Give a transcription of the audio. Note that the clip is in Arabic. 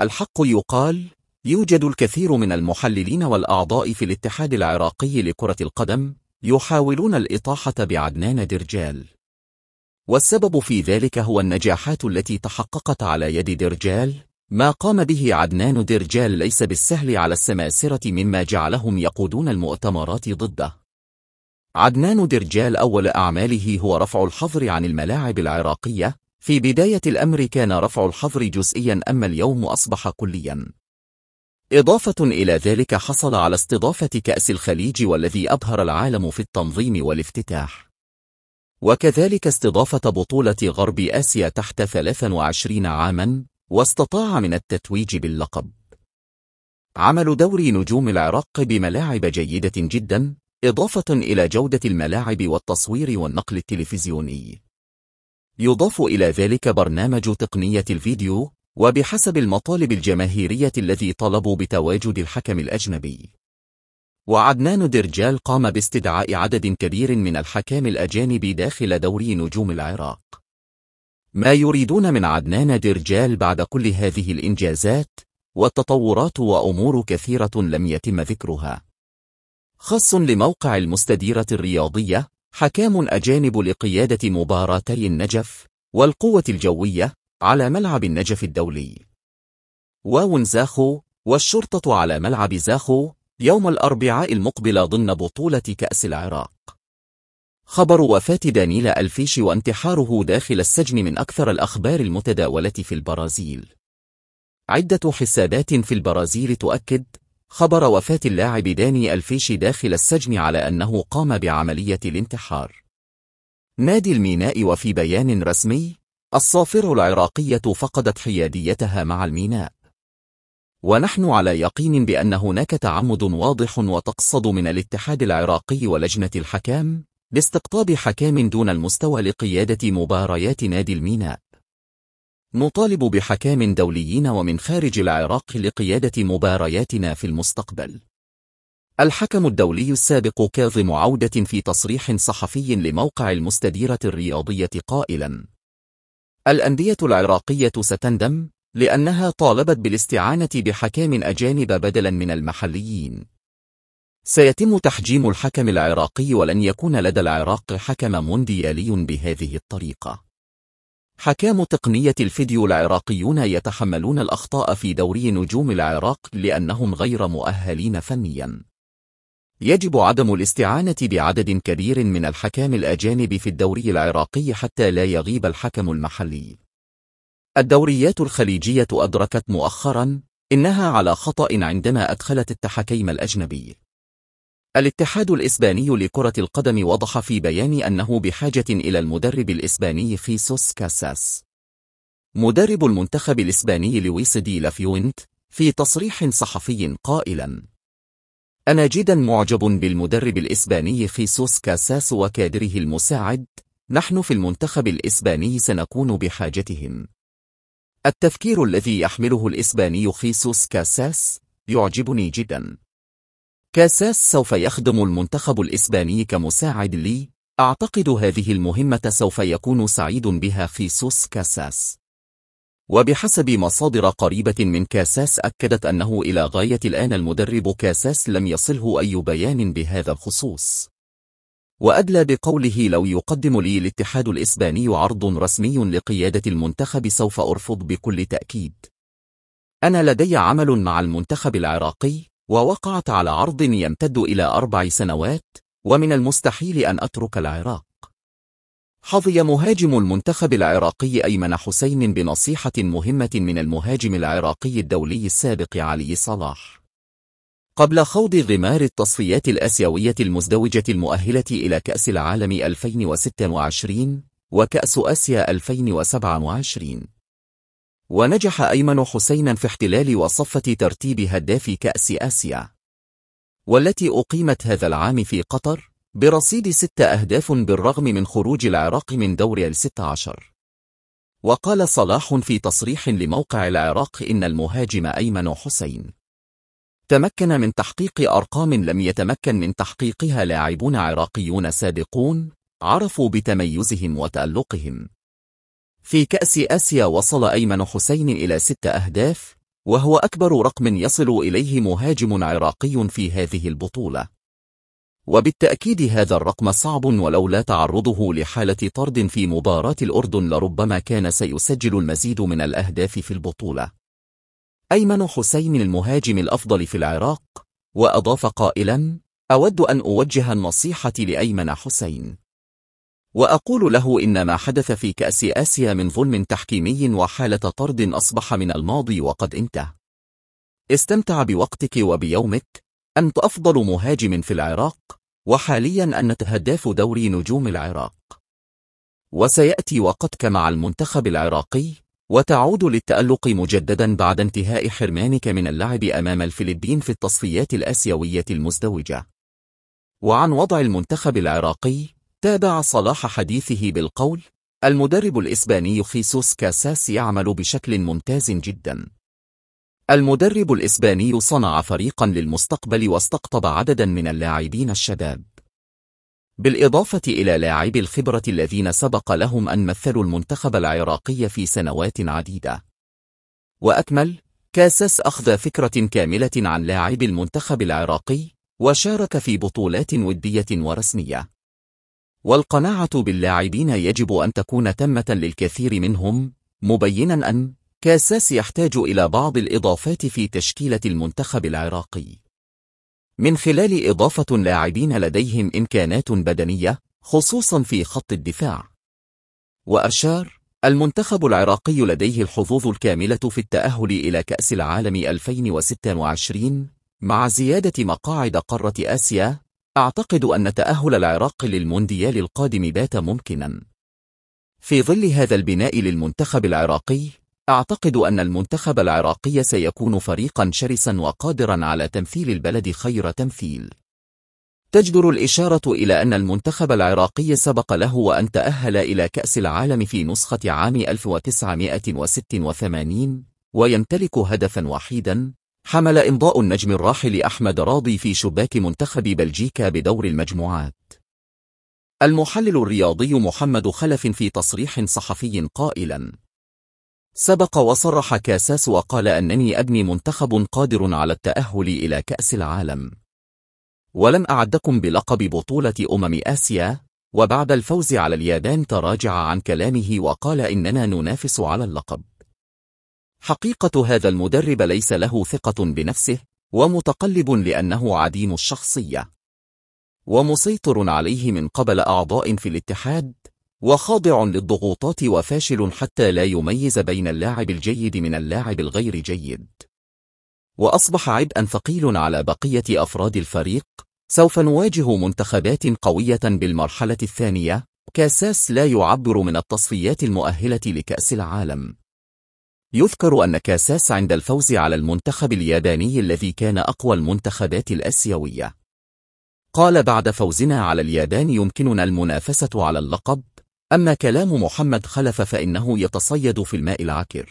الحق يقال يوجد الكثير من المحللين والأعضاء في الاتحاد العراقي لكرة القدم يحاولون الإطاحة بعدنان درجال والسبب في ذلك هو النجاحات التي تحققت على يد درجال ما قام به عدنان درجال ليس بالسهل على السماسرة مما جعلهم يقودون المؤتمرات ضده عدنان درجال أول أعماله هو رفع الحظر عن الملاعب العراقية في بداية الأمر كان رفع الحظر جزئيا أما اليوم أصبح كليا إضافة إلى ذلك حصل على استضافة كأس الخليج والذي أبهر العالم في التنظيم والافتتاح وكذلك استضافة بطولة غرب آسيا تحت 23 عاما واستطاع من التتويج باللقب عمل دوري نجوم العراق بملاعب جيدة جدا إضافة إلى جودة الملاعب والتصوير والنقل التلفزيوني يضاف إلى ذلك برنامج تقنية الفيديو وبحسب المطالب الجماهيرية التي طلبوا بتواجد الحكم الأجنبي وعدنان درجال قام باستدعاء عدد كبير من الحكام الأجانب داخل دوري نجوم العراق ما يريدون من عدنان درجال بعد كل هذه الإنجازات والتطورات وأمور كثيرة لم يتم ذكرها خاص لموقع المستديرة الرياضية حكام أجانب لقيادة مباراتي النجف والقوة الجوية على ملعب النجف الدولي واون زاخو والشرطة على ملعب زاخو يوم الأربعاء المقبل ضمن بطولة كأس العراق خبر وفاة دانيلا ألفيش وانتحاره داخل السجن من أكثر الأخبار المتداولة في البرازيل عدة حسابات في البرازيل تؤكد خبر وفاة اللاعب داني الفيشي داخل السجن على أنه قام بعملية الانتحار. نادي الميناء وفي بيان رسمي، الصافرة العراقية فقدت حياديتها مع الميناء. ونحن على يقين بأن هناك تعمد واضح وتقصد من الاتحاد العراقي ولجنة الحكام لاستقطاب حكام دون المستوى لقيادة مباريات نادي الميناء. نطالب بحكام دوليين ومن خارج العراق لقيادة مبارياتنا في المستقبل الحكم الدولي السابق كاظم عودة في تصريح صحفي لموقع المستديرة الرياضية قائلا الأندية العراقية ستندم لأنها طالبت بالاستعانة بحكام أجانب بدلا من المحليين سيتم تحجيم الحكم العراقي ولن يكون لدى العراق حكم مونديالي بهذه الطريقة حكام تقنية الفيديو العراقيون يتحملون الأخطاء في دوري نجوم العراق لأنهم غير مؤهلين فنياً. يجب عدم الاستعانة بعدد كبير من الحكام الأجانب في الدوري العراقي حتى لا يغيب الحكم المحلي. الدوريات الخليجية أدركت مؤخراً إنها على خطأ عندما أدخلت التحكيم الأجنبي. الاتحاد الإسباني لكرة القدم وضح في بيان أنه بحاجة إلى المدرب الإسباني خيسوس كاساس مدرب المنتخب الإسباني لويس دي لافيونت في تصريح صحفي قائلا أنا جدا معجب بالمدرب الإسباني خيسوس كاساس وكادره المساعد نحن في المنتخب الإسباني سنكون بحاجتهم التفكير الذي يحمله الإسباني خيسوس كاساس يعجبني جداً كاساس سوف يخدم المنتخب الإسباني كمساعد لي أعتقد هذه المهمة سوف يكون سعيد بها خيسوس كاساس وبحسب مصادر قريبة من كاساس أكدت أنه إلى غاية الآن المدرب كاساس لم يصله أي بيان بهذا الخصوص وأدلى بقوله لو يقدم لي الاتحاد الإسباني عرض رسمي لقيادة المنتخب سوف أرفض بكل تأكيد أنا لدي عمل مع المنتخب العراقي ووقعت على عرض يمتد إلى أربع سنوات ومن المستحيل أن أترك العراق حظي مهاجم المنتخب العراقي أيمن حسين بنصيحة مهمة من المهاجم العراقي الدولي السابق علي صلاح قبل خوض غمار التصفيات الأسيوية المزدوجة المؤهلة إلى كأس العالم 2026 وكأس أسيا 2027 ونجح أيمن حسينا في احتلال وصفة ترتيب هداف كأس آسيا والتي أقيمت هذا العام في قطر برصيد ست أهداف بالرغم من خروج العراق من دور الست عشر وقال صلاح في تصريح لموقع العراق إن المهاجم أيمن حسين تمكن من تحقيق أرقام لم يتمكن من تحقيقها لاعبون عراقيون سابقون عرفوا بتميزهم وتألقهم في كأس آسيا وصل أيمن حسين إلى ست أهداف وهو أكبر رقم يصل إليه مهاجم عراقي في هذه البطولة وبالتأكيد هذا الرقم صعب ولولا تعرضه لحالة طرد في مباراة الأردن لربما كان سيسجل المزيد من الأهداف في البطولة أيمن حسين المهاجم الأفضل في العراق وأضاف قائلا أود أن أوجه النصيحة لأيمن حسين وأقول له إن ما حدث في كأس آسيا من ظلم تحكيمي وحالة طرد أصبح من الماضي وقد انتهى استمتع بوقتك وبيومك أنت أفضل مهاجم في العراق وحاليا أنت تهداف دوري نجوم العراق وسيأتي وقتك مع المنتخب العراقي وتعود للتألق مجددا بعد انتهاء حرمانك من اللعب أمام الفلبين في التصفيات الآسيوية المزدوجة وعن وضع المنتخب العراقي تابع صلاح حديثه بالقول المدرب الإسباني خيسوس كاساس يعمل بشكل ممتاز جدا المدرب الإسباني صنع فريقا للمستقبل واستقطب عددا من اللاعبين الشباب بالإضافة إلى لاعبي الخبرة الذين سبق لهم أن مثلوا المنتخب العراقي في سنوات عديدة وأكمل كاساس أخذ فكرة كاملة عن لاعبي المنتخب العراقي وشارك في بطولات ودية ورسمية والقناعة باللاعبين يجب أن تكون تامة للكثير منهم مبينا أن كاساس يحتاج إلى بعض الإضافات في تشكيلة المنتخب العراقي من خلال إضافة لاعبين لديهم إمكانات بدنية خصوصا في خط الدفاع وأشار المنتخب العراقي لديه الحظوظ الكاملة في التأهل إلى كأس العالم 2026 مع زيادة مقاعد قارة آسيا أعتقد أن تأهل العراق للمونديال القادم بات ممكنا في ظل هذا البناء للمنتخب العراقي أعتقد أن المنتخب العراقي سيكون فريقا شرسا وقادرا على تمثيل البلد خير تمثيل تجدر الإشارة إلى أن المنتخب العراقي سبق له وأن تأهل إلى كأس العالم في نسخة عام 1986 ويمتلك هدفا وحيدا حمل إمضاء النجم الراحل أحمد راضي في شباك منتخب بلجيكا بدور المجموعات المحلل الرياضي محمد خلف في تصريح صحفي قائلا سبق وصرح كاساس وقال أنني أبني منتخب قادر على التأهل إلى كأس العالم ولم أعدكم بلقب بطولة أمم آسيا وبعد الفوز على اليابان تراجع عن كلامه وقال إننا ننافس على اللقب حقيقة هذا المدرب ليس له ثقة بنفسه ومتقلب لأنه عديم الشخصية ومسيطر عليه من قبل أعضاء في الاتحاد وخاضع للضغوطات وفاشل حتى لا يميز بين اللاعب الجيد من اللاعب الغير جيد وأصبح عبئا ثقيل على بقية أفراد الفريق سوف نواجه منتخبات قوية بالمرحلة الثانية كاساس لا يعبر من التصفيات المؤهلة لكأس العالم يذكر أن كاساس عند الفوز على المنتخب الياباني الذي كان أقوى المنتخبات الأسيوية قال بعد فوزنا على اليابان يمكننا المنافسة على اللقب أما كلام محمد خلف فإنه يتصيد في الماء العكر